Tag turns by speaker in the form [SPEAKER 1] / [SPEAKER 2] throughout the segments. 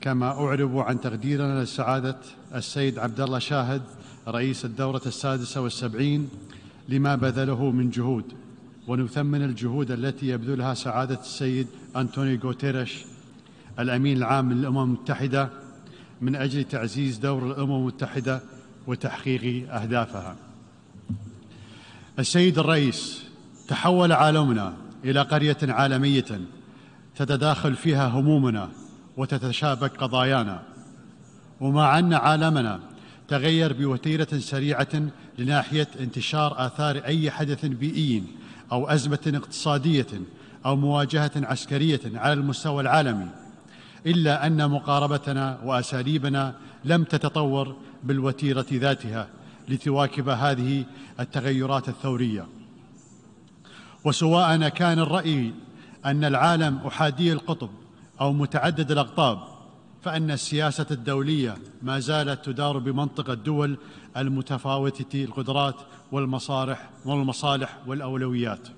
[SPEAKER 1] كما أعرب عن تقديرنا لسعادة السيد عبد الله شاهد رئيس الدورة السادسة والسبعين لما بذله من جهود ونثمن الجهود التي يبذلها سعادة السيد أنتوني غوتيريش الأمين العام للأمم المتحدة من أجل تعزيز دور الأمم المتحدة وتحقيق أهدافها السيد الرئيس تحول عالمنا إلى قرية عالمية تتداخل فيها همومنا وتتشابك قضايانا ومع أن عالمنا تغير بوتيرة سريعة لناحية انتشار آثار أي حدث بيئي أو أزمة اقتصادية أو مواجهة عسكرية على المستوى العالمي إلا أن مقاربتنا وأساليبنا لم تتطور بالوتيرة ذاتها لتواكب هذه التغيرات الثورية وسواء كان الرأي أن العالم أحادي القطب أو متعدد الأقطاب فأن السياسة الدولية ما زالت تدار بمنطق الدول المتفاوتة القدرات والمصارح والمصالح والأولويات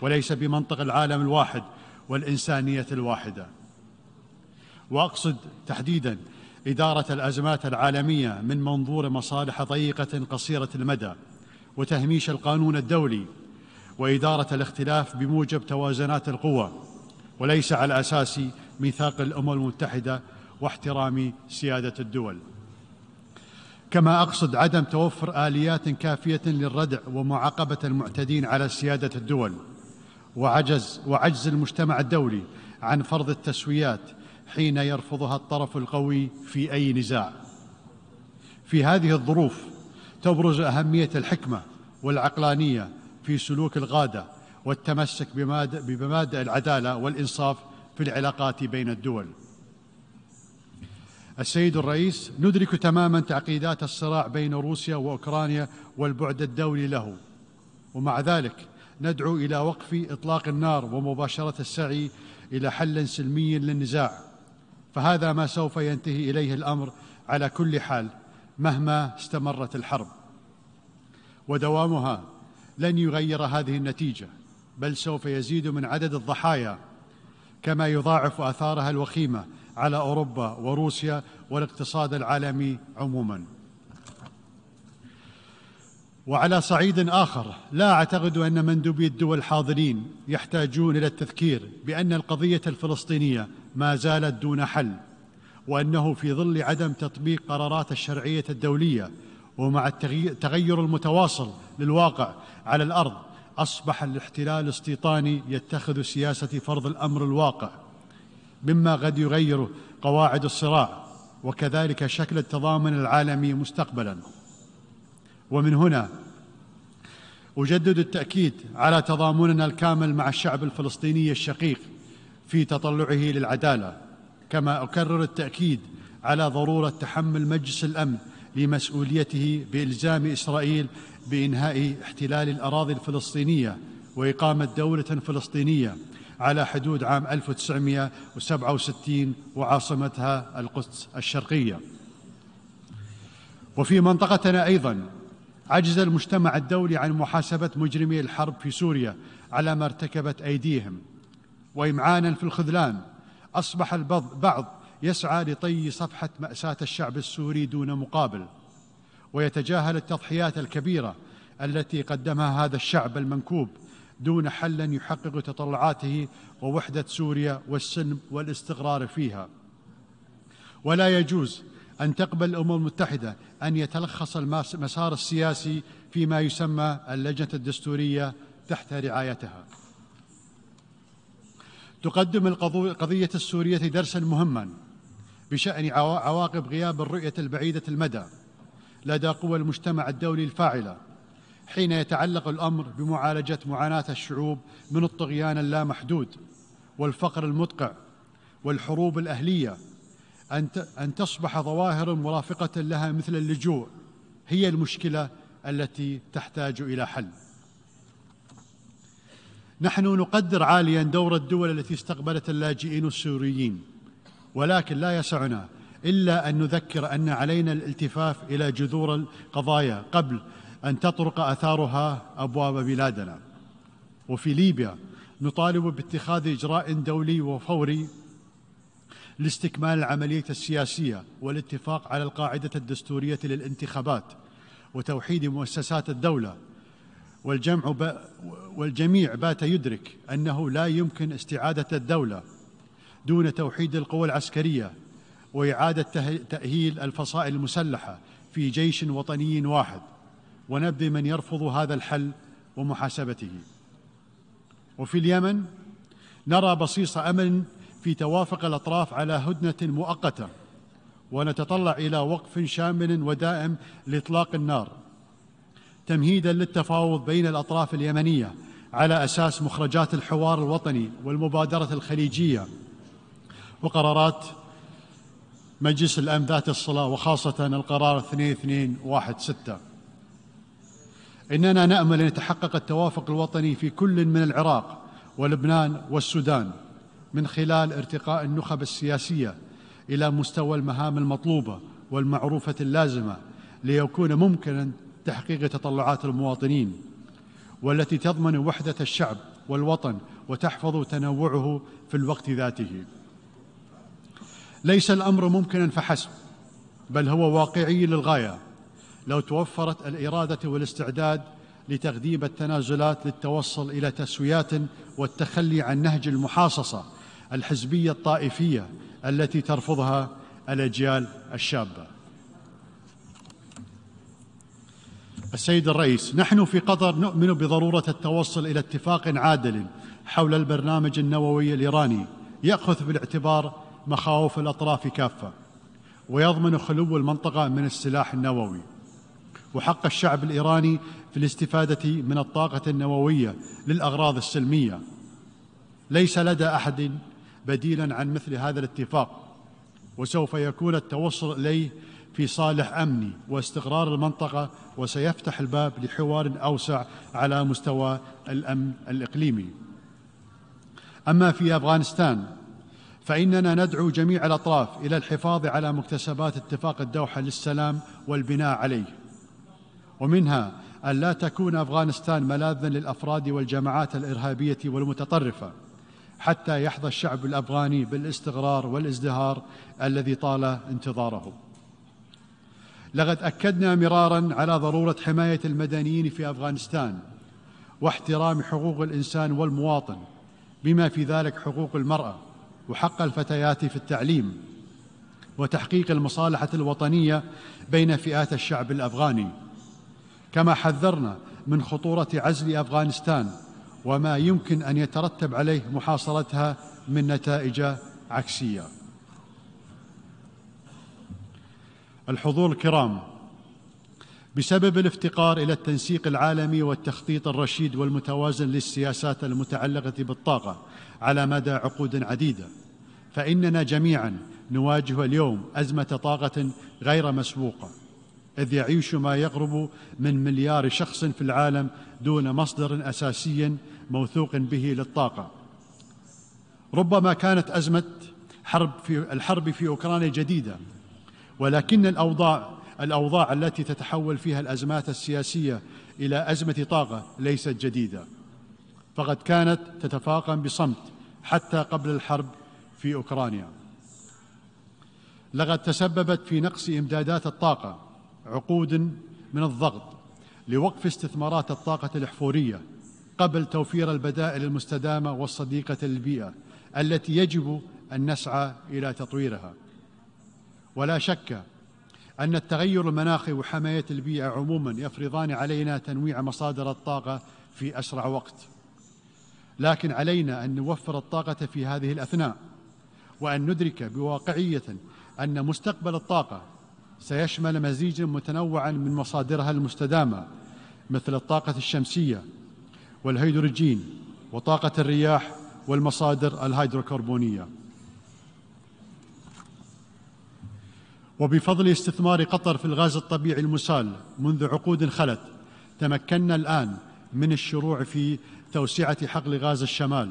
[SPEAKER 1] وليس بمنطق العالم الواحد والإنسانية الواحدة وأقصد تحديداً إدارة الأزمات العالمية من منظور مصالح ضيقة قصيرة المدى وتهميش القانون الدولي وإدارة الاختلاف بموجب توازنات القوى وليس على أساس ميثاق الأمم المتحدة واحترام سيادة الدول كما أقصد عدم توفر آليات كافية للردع ومعاقبة المعتدين على سيادة الدول وعجز, وعجز المجتمع الدولي عن فرض التسويات حين يرفضها الطرف القوي في أي نزاع في هذه الظروف تبرز أهمية الحكمة والعقلانية في سلوك الغادة والتمسك بمبادئ العداله والانصاف في العلاقات بين الدول السيد الرئيس ندرك تماما تعقيدات الصراع بين روسيا واوكرانيا والبعد الدولي له ومع ذلك ندعو الى وقف اطلاق النار ومباشره السعي الى حل سلمي للنزاع فهذا ما سوف ينتهي اليه الامر على كل حال مهما استمرت الحرب ودوامها لن يغير هذه النتيجه بل سوف يزيد من عدد الضحايا كما يضاعف اثارها الوخيمه على اوروبا وروسيا والاقتصاد العالمي عموما وعلى صعيد اخر لا اعتقد ان مندوبي الدول الحاضرين يحتاجون الى التذكير بان القضيه الفلسطينيه ما زالت دون حل وانه في ظل عدم تطبيق قرارات الشرعيه الدوليه ومع التغير المتواصل للواقع على الارض أصبح الاحتلال الاستيطاني يتخذ سياسة فرض الأمر الواقع مما قد يغير قواعد الصراع وكذلك شكل التضامن العالمي مستقبلا ومن هنا أجدد التأكيد على تضامننا الكامل مع الشعب الفلسطيني الشقيق في تطلعه للعدالة كما أكرر التأكيد على ضرورة تحمل مجلس الأمن لمسؤوليته بإلزام إسرائيل بانهاء احتلال الاراضي الفلسطينيه واقامه دوله فلسطينيه على حدود عام 1967 وعاصمتها القدس الشرقيه. وفي منطقتنا ايضا عجز المجتمع الدولي عن محاسبه مجرمي الحرب في سوريا على ما ارتكبت ايديهم وامعانا في الخذلان اصبح البعض يسعى لطي صفحه ماساه الشعب السوري دون مقابل ويتجاهل التضحيات الكبيره التي قدمها هذا الشعب المنكوب دون حل يحقق تطلعاته ووحده سوريا والسلم والاستقرار فيها ولا يجوز ان تقبل الامم المتحده ان يتلخص المسار السياسي فيما يسمى اللجنه الدستوريه تحت رعايتها تقدم القضية السورية درسا مهما بشأن عواقب غياب الرؤية البعيدة المدى لدى قوى المجتمع الدولي الفاعله حين يتعلق الامر بمعالجه معاناه الشعوب من الطغيان اللامحدود والفقر المدقع والحروب الاهليه ان تصبح ظواهر مرافقه لها مثل اللجوء هي المشكله التي تحتاج الى حل نحن نقدر عاليا دور الدول التي استقبلت اللاجئين السوريين ولكن لا يسعنا الا ان نذكر ان علينا الالتفاف الى جذور القضايا قبل ان تطرق اثارها ابواب بلادنا وفي ليبيا نطالب باتخاذ اجراء دولي وفوري لاستكمال العمليه السياسيه والاتفاق على القاعده الدستوريه للانتخابات وتوحيد مؤسسات الدوله والجمع ب... والجميع بات يدرك انه لا يمكن استعاده الدوله دون توحيد القوى العسكريه وإعادة تأهيل الفصائل المسلحة في جيش وطني واحد ونبذ من يرفض هذا الحل ومحاسبته وفي اليمن نرى بصيص امل في توافق الاطراف على هدنه مؤقته ونتطلع الى وقف شامل ودائم لاطلاق النار تمهيدا للتفاوض بين الاطراف اليمنيه على اساس مخرجات الحوار الوطني والمبادره الخليجيه وقرارات مجلس الأمن ذات الصلاة وخاصة القرار 2216 إننا نأمل أن يتحقق التوافق الوطني في كل من العراق ولبنان والسودان من خلال ارتقاء النخب السياسية إلى مستوى المهام المطلوبة والمعروفة اللازمة ليكون ممكنا تحقيق تطلعات المواطنين والتي تضمن وحدة الشعب والوطن وتحفظ تنوعه في الوقت ذاته ليس الامر ممكنا فحسب بل هو واقعي للغايه لو توفرت الاراده والاستعداد لتغذيب التنازلات للتوصل الى تسويات والتخلي عن نهج المحاصصه الحزبيه الطائفيه التي ترفضها الاجيال الشابه السيد الرئيس نحن في قطر نؤمن بضروره التوصل الى اتفاق عادل حول البرنامج النووي الايراني ياخذ بالاعتبار مخاوف الأطراف كافة ويضمن خلو المنطقة من السلاح النووي وحق الشعب الإيراني في الاستفادة من الطاقة النووية للأغراض السلمية ليس لدى أحد بديلا عن مثل هذا الاتفاق وسوف يكون التوصل إليه في صالح امني واستقرار المنطقه وسيفتح الباب لحوار اوسع على مستوى الامن الاقليمي اما في افغانستان فإننا ندعو جميع الأطراف إلى الحفاظ على مكتسبات اتفاق الدوحة للسلام والبناء عليه ومنها أن لا تكون أفغانستان ملاذا للأفراد والجماعات الإرهابية والمتطرفة حتى يحظى الشعب الأفغاني بالاستقرار والازدهار الذي طال انتظاره لقد أكدنا مرارا على ضرورة حماية المدنيين في أفغانستان واحترام حقوق الإنسان والمواطن بما في ذلك حقوق المرأة وحق الفتيات في التعليم وتحقيق المصالحه الوطنيه بين فئات الشعب الافغاني كما حذرنا من خطوره عزل افغانستان وما يمكن ان يترتب عليه محاصرتها من نتائج عكسيه الحضور الكرام بسبب الافتقار الى التنسيق العالمي والتخطيط الرشيد والمتوازن للسياسات المتعلقه بالطاقه على مدى عقود عديده فاننا جميعا نواجه اليوم ازمه طاقه غير مسبوقه اذ يعيش ما يقرب من مليار شخص في العالم دون مصدر اساسي موثوق به للطاقه ربما كانت ازمه حرب في الحرب في اوكرانيا جديده ولكن الاوضاع الاوضاع التي تتحول فيها الازمات السياسيه الى ازمه طاقه ليست جديده فقد كانت تتفاقم بصمت حتى قبل الحرب في اوكرانيا لقد تسببت في نقص امدادات الطاقه عقود من الضغط لوقف استثمارات الطاقه الاحفوريه قبل توفير البدائل المستدامه والصديقه للبيئه التي يجب ان نسعى الى تطويرها ولا شك أن التغير المناخي وحماية البيئة عموما يفرضان علينا تنويع مصادر الطاقة في أسرع وقت لكن علينا أن نوفر الطاقة في هذه الأثناء وأن ندرك بواقعية أن مستقبل الطاقة سيشمل مزيجا متنوعا من مصادرها المستدامة مثل الطاقة الشمسية والهيدروجين وطاقة الرياح والمصادر الهيدروكربونية وبفضل استثمار قطر في الغاز الطبيعي المسال منذ عقود خلت تمكنا الآن من الشروع في توسعة حقل غاز الشمال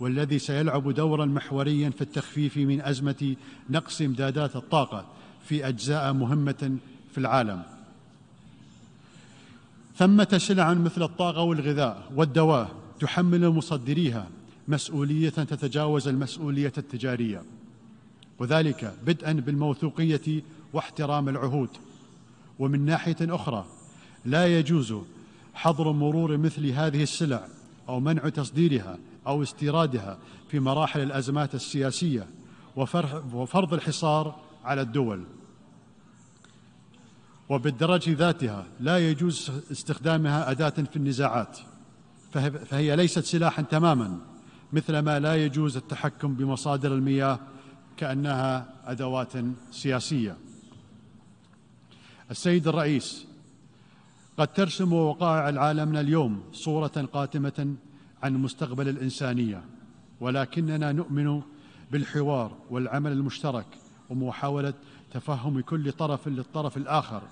[SPEAKER 1] والذي سيلعب دورا محوريا في التخفيف من أزمة نقص إمدادات الطاقة في أجزاء مهمة في العالم ثمة سلع مثل الطاقة والغذاء والدواء تحمل مصدريها مسؤولية تتجاوز المسؤولية التجارية وذلك بدءا بالموثوقيه واحترام العهود ومن ناحيه اخرى لا يجوز حظر مرور مثل هذه السلع او منع تصديرها او استيرادها في مراحل الازمات السياسيه وفرض الحصار على الدول وبالدرجه ذاتها لا يجوز استخدامها اداه في النزاعات فهي ليست سلاحا تماما مثل ما لا يجوز التحكم بمصادر المياه كانها ادوات سياسيه السيد الرئيس قد ترسم وقائع العالم اليوم صوره قاتمه عن مستقبل الانسانيه ولكننا نؤمن بالحوار والعمل المشترك ومحاوله تفهم كل طرف للطرف الاخر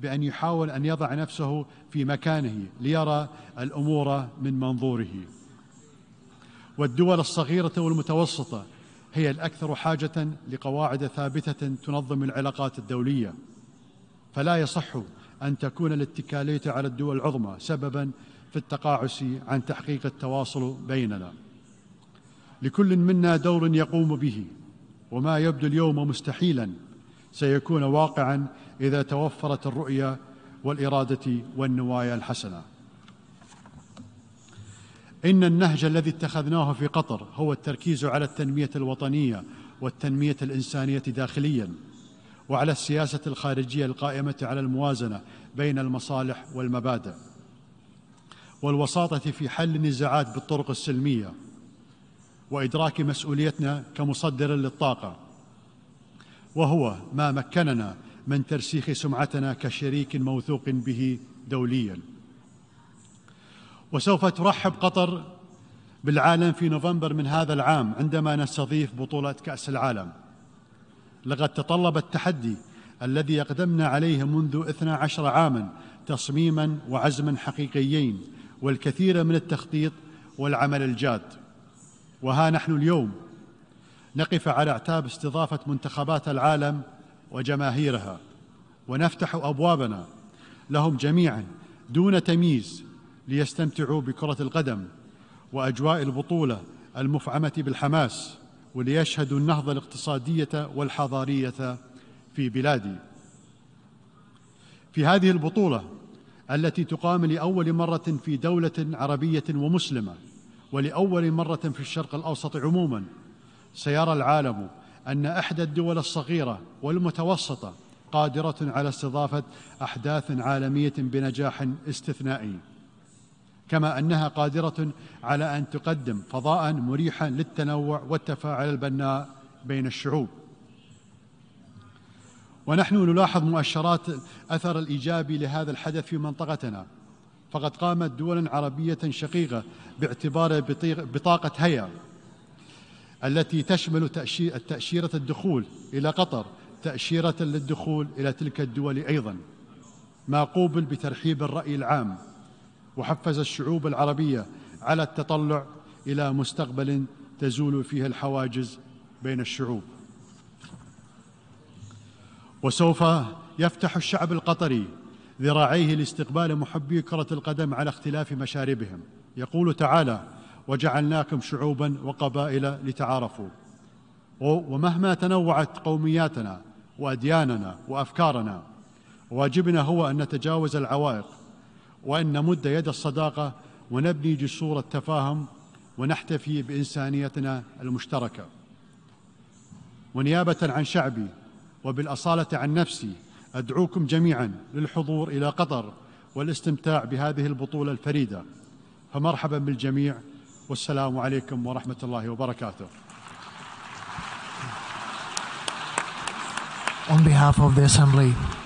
[SPEAKER 1] بان يحاول ان يضع نفسه في مكانه ليرى الامور من منظوره والدول الصغيره والمتوسطه هي الاكثر حاجه لقواعد ثابته تنظم العلاقات الدوليه فلا يصح ان تكون الاتكاليه على الدول العظمى سببا في التقاعس عن تحقيق التواصل بيننا لكل منا دور يقوم به وما يبدو اليوم مستحيلا سيكون واقعا اذا توفرت الرؤيه والاراده والنوايا الحسنه ان النهج الذي اتخذناه في قطر هو التركيز على التنميه الوطنيه والتنميه الانسانيه داخليا وعلى السياسه الخارجيه القائمه على الموازنه بين المصالح والمبادئ والوساطه في حل النزاعات بالطرق السلميه وادراك مسؤوليتنا كمصدر للطاقه وهو ما مكننا من ترسيخ سمعتنا كشريك موثوق به دوليا وسوف ترحب قطر بالعالم في نوفمبر من هذا العام عندما نستضيف بطولة كأس العالم لقد تطلب التحدي الذي أقدمنا عليه منذ 12 عاما تصميما وعزما حقيقيين والكثير من التخطيط والعمل الجاد وها نحن اليوم نقف على اعتاب استضافة منتخبات العالم وجماهيرها ونفتح أبوابنا لهم جميعا دون تمييز ليستمتعوا بكرة القدم وأجواء البطولة المفعمة بالحماس وليشهدوا النهضة الاقتصادية والحضارية في بلادي في هذه البطولة التي تقام لأول مرة في دولة عربية ومسلمة ولأول مرة في الشرق الأوسط عموما سيرى العالم أن إحدى الدول الصغيرة والمتوسطة قادرة على استضافة أحداث عالمية بنجاح استثنائي كما انها قادره على ان تقدم فضاء مريحا للتنوع والتفاعل البناء بين الشعوب ونحن نلاحظ مؤشرات اثر الايجابي لهذا الحدث في منطقتنا فقد قامت دول عربيه شقيقه باعتبار بطاقه هيا التي تشمل تاشيره الدخول الى قطر تاشيره للدخول الى تلك الدول ايضا ما قوبل بترحيب الراي العام وحفز الشعوب العربيه على التطلع الى مستقبل تزول فيه الحواجز بين الشعوب وسوف يفتح الشعب القطري ذراعيه لاستقبال محبي كره القدم على اختلاف مشاربهم يقول تعالى وجعلناكم شعوبا وقبائل لتعارفوا ومهما تنوعت قومياتنا وادياننا وافكارنا واجبنا هو ان نتجاوز العوائق وأن نمد يد الصداقة ونبني جسور التفاهم ونحتفي بإنسانيتنا المشتركة ونيابة عن شعبي وبالأصالة عن نفسي أدعوكم جميعا للحضور إلى قطر والاستمتاع بهذه البطولة الفريدة فمرحبا بالجميع والسلام عليكم ورحمة الله وبركاته On behalf of the Assembly,